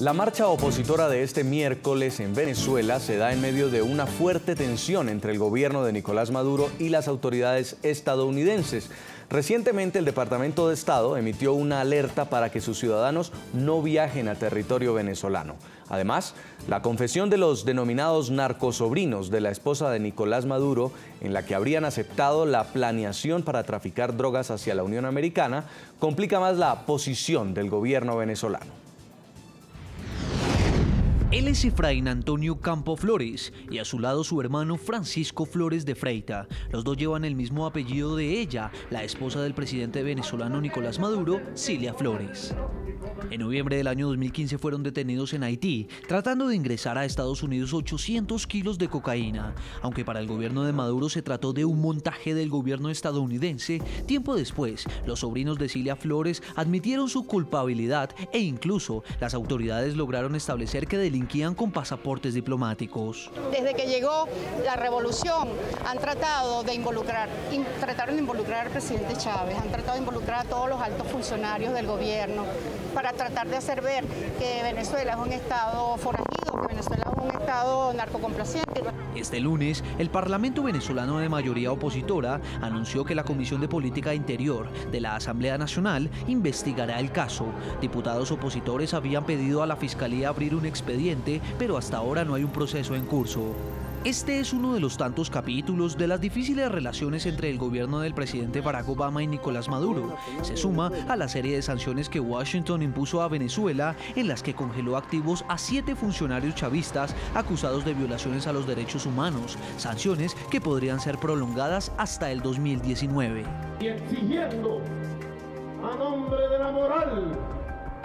La marcha opositora de este miércoles en Venezuela se da en medio de una fuerte tensión entre el gobierno de Nicolás Maduro y las autoridades estadounidenses. Recientemente el Departamento de Estado emitió una alerta para que sus ciudadanos no viajen a territorio venezolano. Además, la confesión de los denominados narcosobrinos de la esposa de Nicolás Maduro, en la que habrían aceptado la planeación para traficar drogas hacia la Unión Americana, complica más la posición del gobierno venezolano. Él es Efraín Antonio Campo Flores y a su lado su hermano Francisco Flores de Freita. Los dos llevan el mismo apellido de ella, la esposa del presidente venezolano Nicolás Maduro, Cilia Flores. En noviembre del año 2015 fueron detenidos en Haití, tratando de ingresar a Estados Unidos 800 kilos de cocaína. Aunque para el gobierno de Maduro se trató de un montaje del gobierno estadounidense, tiempo después, los sobrinos de Cilia Flores admitieron su culpabilidad e incluso las autoridades lograron establecer que delincuentes delinquían con pasaportes diplomáticos. Desde que llegó la revolución han tratado de involucrar, trataron de involucrar al presidente Chávez, han tratado de involucrar a todos los altos funcionarios del gobierno para tratar de hacer ver que Venezuela es un estado forajido, que Venezuela un Estado narcocomplaciente. Este lunes, el Parlamento venezolano de mayoría opositora anunció que la Comisión de Política Interior de la Asamblea Nacional investigará el caso. Diputados opositores habían pedido a la Fiscalía abrir un expediente, pero hasta ahora no hay un proceso en curso. Este es uno de los tantos capítulos de las difíciles relaciones entre el gobierno del presidente Barack Obama y Nicolás Maduro. Se suma a la serie de sanciones que Washington impuso a Venezuela, en las que congeló activos a siete funcionarios chavistas acusados de violaciones a los derechos humanos, sanciones que podrían ser prolongadas hasta el 2019. Y exigiendo, a nombre de la moral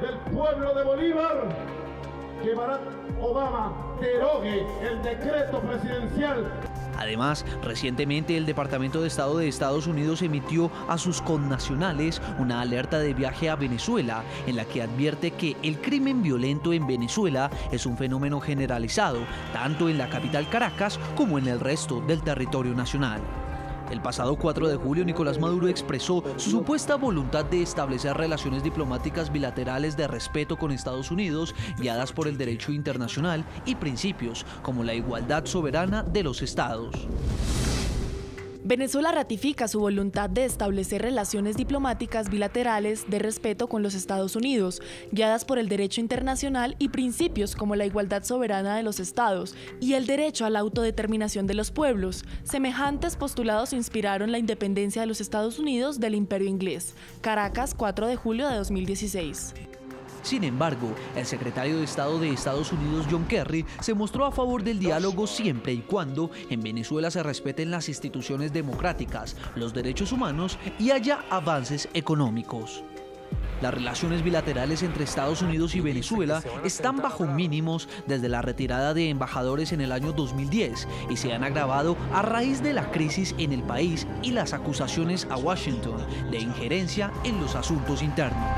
el pueblo de Bolívar, que Barack Obama derogue el decreto presidencial. Además, recientemente el Departamento de Estado de Estados Unidos emitió a sus connacionales una alerta de viaje a Venezuela, en la que advierte que el crimen violento en Venezuela es un fenómeno generalizado, tanto en la capital Caracas como en el resto del territorio nacional. El pasado 4 de julio, Nicolás Maduro expresó su supuesta voluntad de establecer relaciones diplomáticas bilaterales de respeto con Estados Unidos, guiadas por el derecho internacional y principios como la igualdad soberana de los estados. Venezuela ratifica su voluntad de establecer relaciones diplomáticas bilaterales de respeto con los Estados Unidos, guiadas por el derecho internacional y principios como la igualdad soberana de los estados y el derecho a la autodeterminación de los pueblos. Semejantes postulados inspiraron la independencia de los Estados Unidos del Imperio Inglés. Caracas, 4 de julio de 2016. Sin embargo, el secretario de Estado de Estados Unidos, John Kerry, se mostró a favor del diálogo siempre y cuando en Venezuela se respeten las instituciones democráticas, los derechos humanos y haya avances económicos. Las relaciones bilaterales entre Estados Unidos y Venezuela están bajo mínimos desde la retirada de embajadores en el año 2010 y se han agravado a raíz de la crisis en el país y las acusaciones a Washington de injerencia en los asuntos internos.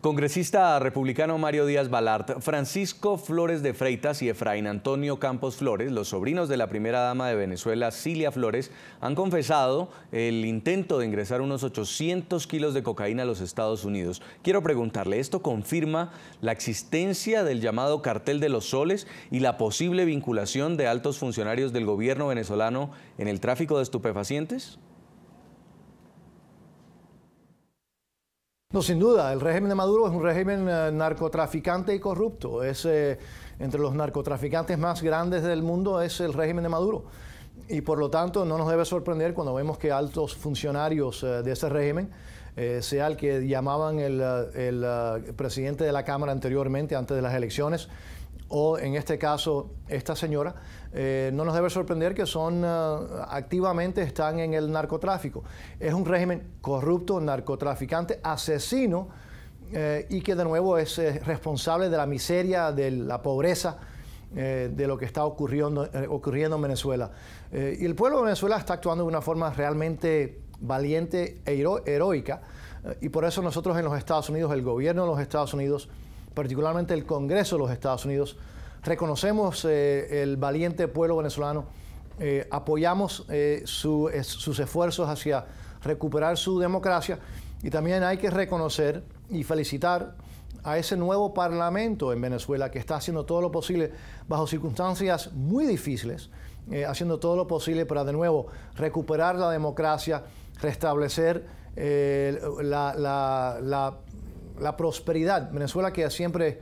Congresista republicano Mario Díaz Balart, Francisco Flores de Freitas y Efraín Antonio Campos Flores, los sobrinos de la primera dama de Venezuela, Cilia Flores, han confesado el intento de ingresar unos 800 kilos de cocaína a los Estados Unidos. Quiero preguntarle, ¿esto confirma la existencia del llamado cartel de los soles y la posible vinculación de altos funcionarios del gobierno venezolano en el tráfico de estupefacientes? No, sin duda, el régimen de Maduro es un régimen eh, narcotraficante y corrupto. Es eh, entre los narcotraficantes más grandes del mundo es el régimen de Maduro. Y por lo tanto no nos debe sorprender cuando vemos que altos funcionarios eh, de ese régimen, sea el que llamaban el presidente de la Cámara anteriormente, antes de las elecciones, o en este caso esta señora, eh, no nos debe sorprender que son eh, activamente están en el narcotráfico. Es un régimen corrupto, narcotraficante, asesino eh, y que de nuevo es responsable de la miseria, de la pobreza. de lo que está ocurriendo, ocurriendo en Venezuela. y el pueblo de Venezuela está actuando de una forma realmente valiente e heroica, y por eso nosotros en los Estados Unidos, el gobierno de los Estados Unidos, particularmente el Congreso de los Estados Unidos. Reconocemos eh, el valiente pueblo venezolano, eh, apoyamos eh, sus esfuerzos hacia recuperar su democracia y también hay que reconocer y felicitar a ese nuevo parlamento en Venezuela que está haciendo todo lo posible bajo circunstancias muy difíciles, haciendo todo lo posible para de nuevo recuperar la democracia, restablecer la, la la prosperidad. Venezuela que siempre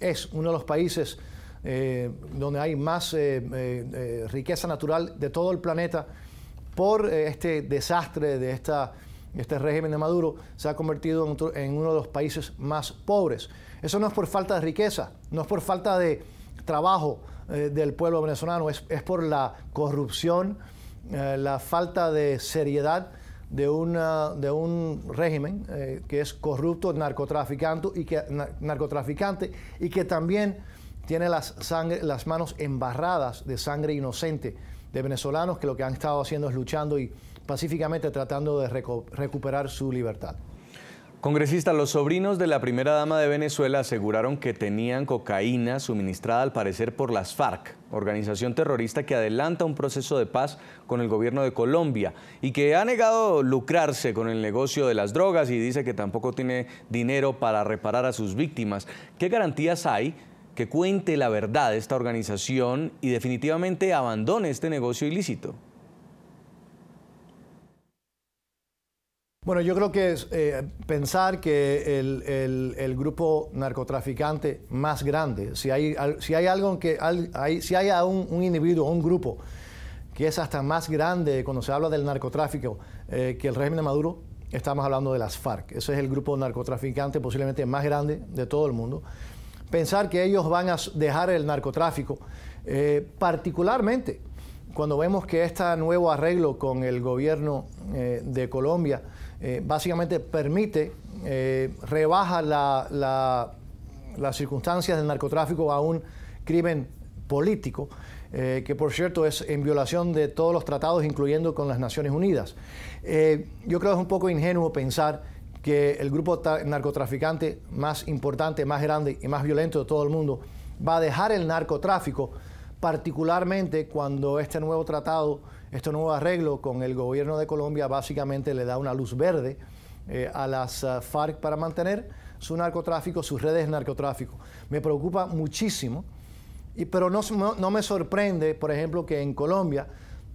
es uno de los países eh, donde hay más eh, eh, riqueza natural de todo el planeta, por este desastre de esta, este régimen de Maduro, se ha convertido en, uno de los países más pobres. Eso no es por falta de riqueza, no es por falta de trabajo del pueblo venezolano, es, es, por la corrupción, la falta de seriedad de, de un régimen eh, que es corrupto, narcotraficante y, que, narcotraficante y que también tiene las, las manos embarradas de sangre inocente de venezolanos que lo que han estado haciendo es luchando y pacíficamente tratando de recuperar su libertad. Congresista, los sobrinos de la primera dama de Venezuela aseguraron que tenían cocaína suministrada al parecer por las FARC, organización terrorista que adelanta un proceso de paz con el gobierno de Colombia y que ha negado lucrarse con el negocio de las drogas y dice que tampoco tiene dinero para reparar a sus víctimas. ¿Qué garantías hay que cuente la verdad esta organización y definitivamente abandone este negocio ilícito? Bueno, yo creo que es, eh, pensar que el, grupo narcotraficante más grande, si hay, si algo que si hay un, individuo, un grupo que es hasta más grande cuando se habla del narcotráfico eh, que el régimen de Maduro, estamos hablando de las FARC. Ese es el grupo narcotraficante posiblemente más grande de todo el mundo. Pensar que ellos van a dejar el narcotráfico, eh, particularmente cuando vemos que este nuevo arreglo con el gobierno de Colombia, eh, básicamente permite, eh, rebaja la, las circunstancias del narcotráfico a un crimen político, eh, que por cierto es en violación de todos los tratados, incluyendo con las Naciones Unidas. yo creo que es un poco ingenuo pensar que el grupo narcotraficante más importante, más grande y más violento de todo el mundo va a dejar el narcotráfico particularmente cuando este nuevo tratado, este nuevo arreglo con el gobierno de Colombia básicamente le da una luz verde eh, a las ah, FARC para mantener su narcotráfico, sus redes de narcotráfico. Me preocupa muchísimo, y, pero no, me sorprende, por ejemplo, que en Colombia,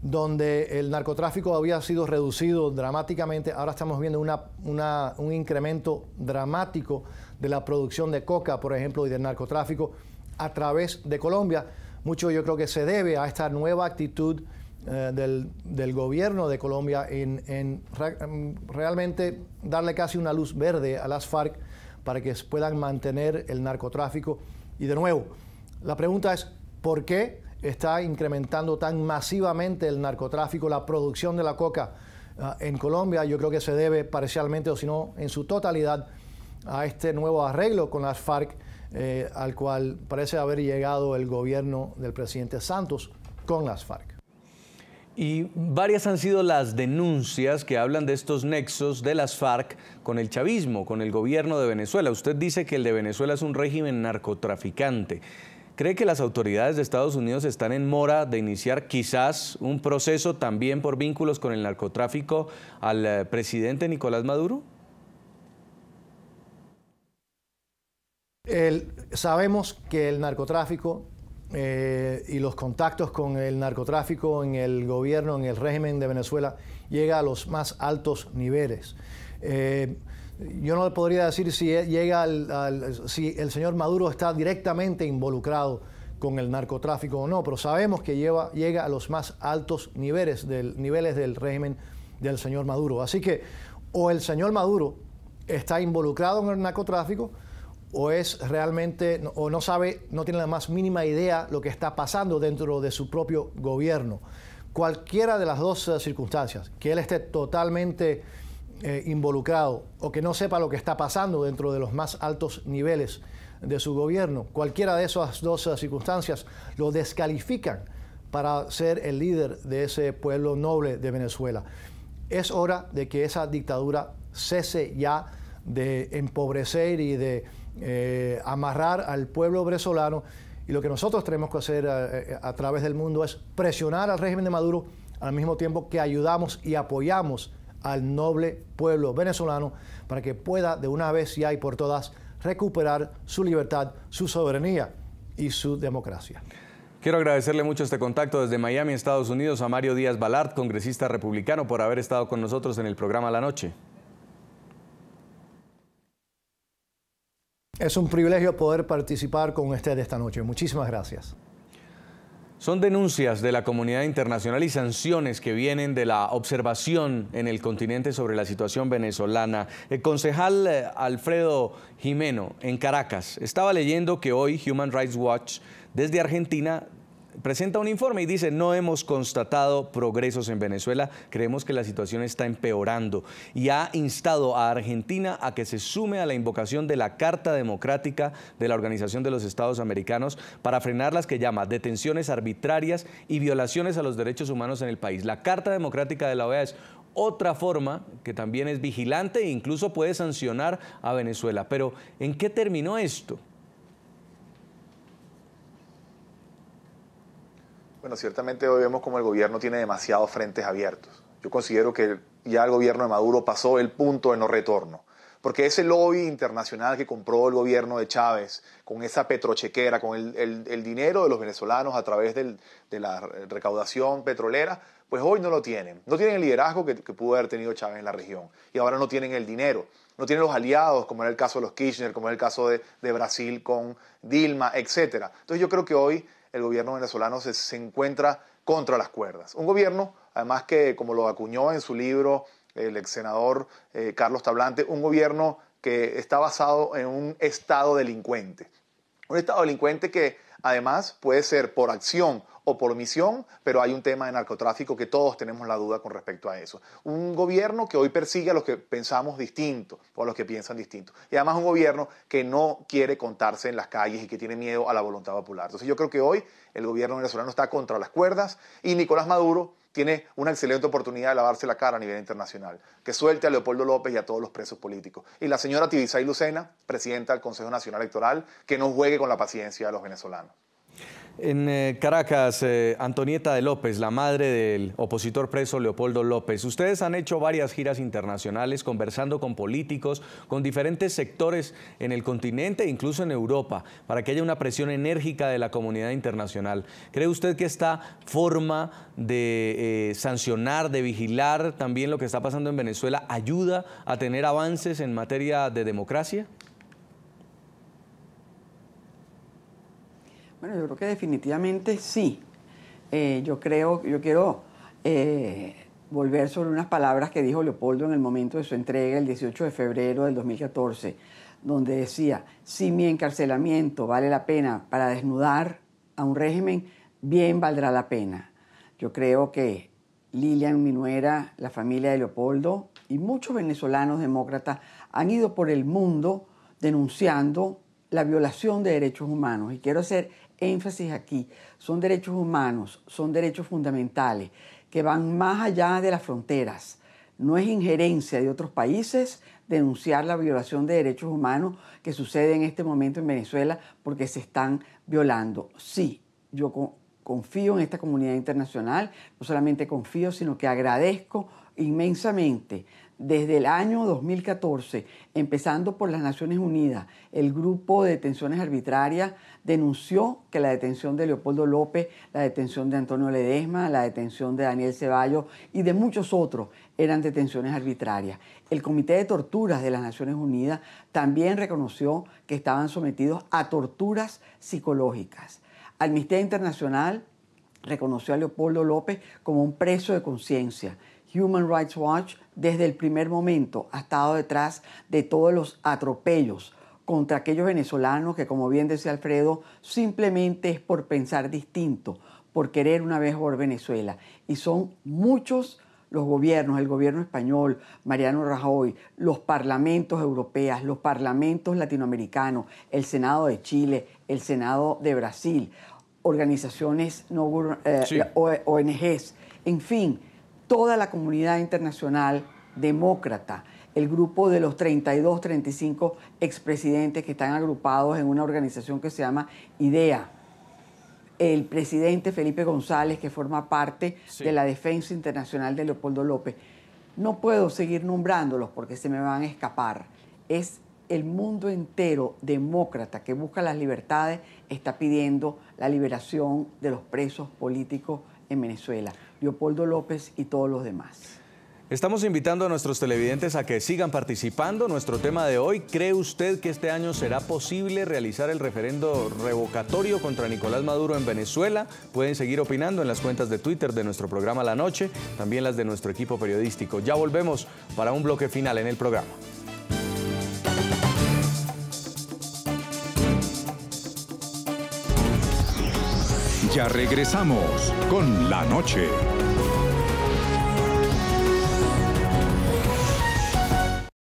donde el narcotráfico había sido reducido dramáticamente, ahora estamos viendo un incremento dramático de la producción de coca, por ejemplo, y del narcotráfico a través de Colombia mucho yo creo que se debe a esta nueva actitud eh, del, gobierno de Colombia en, realmente darle casi una luz verde a las FARC para que puedan mantener el narcotráfico. Y de nuevo, la pregunta es, ¿por qué está incrementando tan masivamente el narcotráfico, la producción de la coca eh, en Colombia? Yo creo que se debe parcialmente o si no en su totalidad a este nuevo arreglo con las FARC eh, al cual parece haber llegado el gobierno del presidente Santos con las FARC. Y varias han sido las denuncias que hablan de estos nexos de las FARC con el chavismo, con el gobierno de Venezuela. Usted dice que el de Venezuela es un régimen narcotraficante. ¿Cree que las autoridades de Estados Unidos están en mora de iniciar quizás un proceso también por vínculos con el narcotráfico al eh, presidente Nicolás Maduro? sabemos que el narcotráfico eh, y los contactos con el narcotráfico en el gobierno, en el régimen de Venezuela, llega a los más altos niveles. Eh, yo no le podría decir si e, llega si el señor Maduro está directamente involucrado con el narcotráfico o no, pero sabemos que llega a los más altos niveles del, niveles del régimen del señor Maduro. Así que o el señor Maduro está involucrado en el narcotráfico, o es realmente, o no sabe, no tiene la más mínima idea lo que está pasando dentro de su propio gobierno. Cualquiera de las dos eh, circunstancias, que él esté totalmente eh, involucrado o que no sepa lo que está pasando dentro de los más altos niveles de su gobierno, cualquiera de esas dos eh, circunstancias lo descalifican para ser el líder de ese pueblo noble de Venezuela. Es hora de que esa dictadura cese ya de empobrecer y de eh, amarrar al pueblo venezolano. Y lo que nosotros tenemos que hacer eh, eh, a, través del mundo es presionar al régimen de Maduro al mismo tiempo que ayudamos y apoyamos al noble pueblo venezolano para que pueda de una vez y por todas recuperar su libertad, su soberanía y su democracia. Quiero agradecerle mucho este contacto desde Miami, Estados Unidos, a Mario Díaz Balart, congresista republicano, por haber estado con nosotros en el programa La Noche. Es un privilegio poder participar con usted esta noche. Muchísimas gracias. Son denuncias de la comunidad internacional y sanciones que vienen de la observación en el continente sobre la situación venezolana. El concejal eh, Alfredo Jimeno en Caracas estaba leyendo que hoy Human Rights Watch desde Argentina presenta un informe y dice, no hemos constatado progresos en Venezuela, creemos que la situación está empeorando y ha instado a Argentina a que se sume a la invocación de la Carta Democrática de la Organización de los Estados Americanos para frenar las que llama detenciones arbitrarias y violaciones a los derechos humanos en el país. La Carta Democrática de la OEA es otra forma que también es vigilante e incluso puede sancionar a Venezuela. Pero ¿en qué terminó esto? Bueno, ciertamente hoy vemos como el gobierno tiene demasiados frentes abiertos. Yo considero que ya el gobierno de Maduro pasó el punto de no retorno. Porque ese lobby internacional que compró el gobierno de Chávez, con esa petrochequera, con el, dinero de los venezolanos a través de la recaudación petrolera, pues hoy no lo tienen. No tienen el liderazgo que, pudo haber tenido Chávez en la región. Y ahora no tienen el dinero. No tienen los aliados, como era el caso de los Kirchner, como era el caso de, de Brasil con Dilma, etc. Entonces yo creo que hoy el gobierno venezolano se, encuentra contra las cuerdas. Un gobierno, además que, como lo acuñó en su libro el ex senador eh, Carlos Tablante, un gobierno que está basado en un Estado delincuente. Un Estado delincuente que además puede ser por acción o por omisión, pero hay un tema de narcotráfico que todos tenemos la duda con respecto a eso. Un gobierno que hoy persigue a los que pensamos distinto o a los que piensan distinto. Y además un gobierno que no quiere contarse en las calles y que tiene miedo a la voluntad popular. Entonces yo creo que hoy el gobierno venezolano está contra las cuerdas y Nicolás Maduro tiene una excelente oportunidad de lavarse la cara a nivel internacional. Que suelte a Leopoldo López y a todos los presos políticos. Y la señora Tibisay Lucena, presidenta del Consejo Nacional Electoral, que no juegue con la paciencia de los venezolanos. En eh, Caracas, eh, Antonieta de López, la madre del opositor preso Leopoldo López. Ustedes han hecho varias giras internacionales conversando con políticos, con diferentes sectores en el continente e incluso en Europa, para que haya una presión enérgica de la comunidad internacional. ¿Cree usted que esta forma de eh, sancionar, de vigilar también lo que está pasando en Venezuela ayuda a tener avances en materia de democracia? yo creo que definitivamente sí. Eh, yo creo, yo quiero eh, volver sobre unas palabras que dijo Leopoldo en el momento de su entrega el 18 de febrero del 2014, donde decía, si mi encarcelamiento vale la pena para desnudar a un régimen, bien valdrá la pena. Yo creo que Lilian, Minuera, la familia de Leopoldo y muchos venezolanos demócratas han ido por el mundo denunciando la violación de derechos humanos. Y quiero hacer énfasis aquí. Son derechos humanos, son derechos fundamentales que van más allá de las fronteras. No es injerencia de otros países denunciar la violación de derechos humanos que sucede en este momento en Venezuela porque se están violando. Sí, yo confío en esta comunidad internacional, no solamente confío, sino que agradezco inmensamente desde el año 2014, empezando por las Naciones Unidas, el grupo de detenciones arbitrarias denunció que la detención de Leopoldo López, la detención de Antonio Ledesma, la detención de Daniel Ceballos y de muchos otros eran detenciones arbitrarias. El Comité de Torturas de las Naciones Unidas también reconoció que estaban sometidos a torturas psicológicas. Amnistía Internacional reconoció a Leopoldo López como un preso de conciencia Human Rights Watch desde el primer momento ha estado detrás de todos los atropellos contra aquellos venezolanos que, como bien decía Alfredo, simplemente es por pensar distinto, por querer una vez por Venezuela. Y son muchos los gobiernos, el gobierno español, Mariano Rajoy, los parlamentos europeos, los parlamentos latinoamericanos, el Senado de Chile, el Senado de Brasil, organizaciones ONGs, eh, en fin, toda la comunidad internacional demócrata, el grupo de los 32, 35 expresidentes que están agrupados en una organización que se llama IDEA, el presidente Felipe González, que forma parte de la Defensa Internacional de Leopoldo López. No puedo seguir nombrándolos porque se me van a escapar. Es el mundo entero demócrata que busca las libertades, está pidiendo la liberación de los presos políticos en Venezuela. Leopoldo López y todos los demás. Estamos invitando a nuestros televidentes a que sigan participando. Nuestro tema de hoy, ¿cree usted que este año será posible realizar el referendo revocatorio contra Nicolás Maduro en Venezuela? Pueden seguir opinando en las cuentas de Twitter de nuestro programa La Noche, también las de nuestro equipo periodístico. Ya volvemos para un bloque final en el programa. Ya regresamos con la noche.